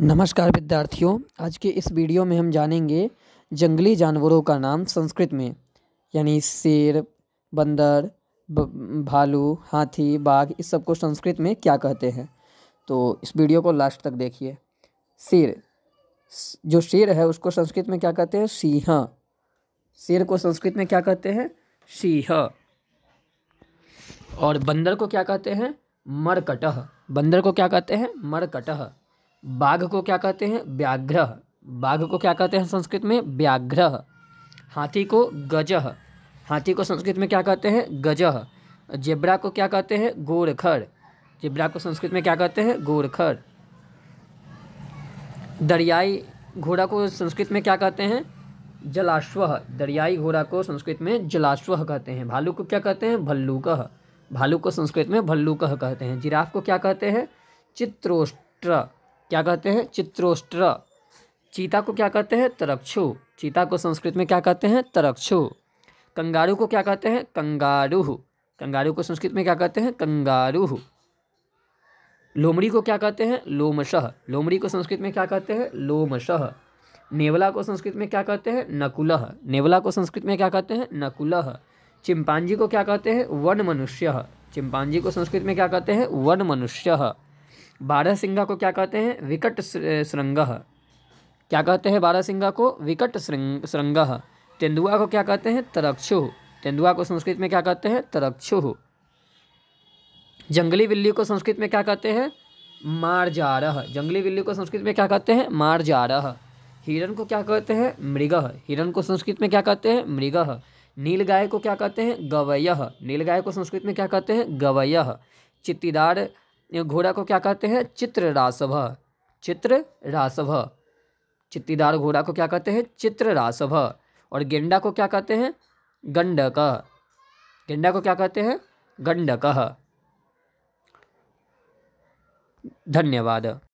नमस्कार विद्यार्थियों आज के इस वीडियो में हम जानेंगे जंगली जानवरों का नाम संस्कृत में यानी शेर बंदर भालू हाथी बाघ इस सब को संस्कृत में क्या कहते हैं तो इस वीडियो को लास्ट तक देखिए शेर जो शेर है उसको संस्कृत में क्या कहते हैं सिंह शेर को संस्कृत में क्या कहते हैं सिंह और बंदर को क्या कहते हैं मरकटह बंदर को क्या कहते हैं मरकटह बाघ को क्या कहते हैं व्याघ्रह बाघ को क्या कहते हैं संस्कृत में व्याघ्रह हाथी को गजह हाथी को संस्कृत में क्या कहते हैं गजह जेबरा को क्या कहते हैं गोरखर जेबरा को संस्कृत में क्या कहते हैं गोरखर दरियाई घोड़ा को संस्कृत में क्या कहते हैं जलाश्व दरियाई घोड़ा को संस्कृत में जलाश्व कहते हैं भालू को क्या कहते हैं भल्लूक भालू को संस्कृत में भल्लूक कहते हैं जिराफ को क्या कहते हैं चित्रोष्ट्र क्या कहते हैं चित्रोष्ट्र चीता को क्या कहते हैं तरक्षु चीता को संस्कृत में क्या कहते हैं तरक्षु कंगारू को क्या कहते हैं कंगारूह कंगारू को संस्कृत में क्या कहते हैं कंगारूह लोमड़ी को क्या कहते हैं लोमशह लोमड़ी को संस्कृत में क्या कहते हैं लोमशह नेवला को संस्कृत में क्या कहते हैं नकुलह नेवला को संस्कृत में क्या कहते हैं नकुलह चिंपांजी को क्या कहते हैं वन मनुष्य चिंपांजी को संस्कृत में क्या कहते हैं वन मनुष्य बारह सिंगा को क्या कहते हैं विकट श्रृंग क्या कहते हैं बारह सिंगा को विकट श्रृंग तेंदुआ को क्या कहते हैं तरक्षु तेंदुआ को संस्कृत में क्या कहते हैं तरक्षु जंगली बिल्ली को संस्कृत में क्या कहते हैं मार जा जंगली बिल्ली को संस्कृत में क्या कहते हैं मार जा हिरण को क्या कहते हैं मृग हिरण को संस्कृत में क्या कहते हैं मृग नील गाय को क्या कहते हैं गवय नील गाय को संस्कृत में क्या कहते हैं गवय चित्तीदार घोड़ा को क्या कहते हैं चित्र रासभ चित्र रासभ चित्तीदार घोड़ा को क्या कहते हैं चित्र रासभ और गेंडा को क्या कहते हैं गंडक गेंडा को क्या कहते हैं गंडक धन्यवाद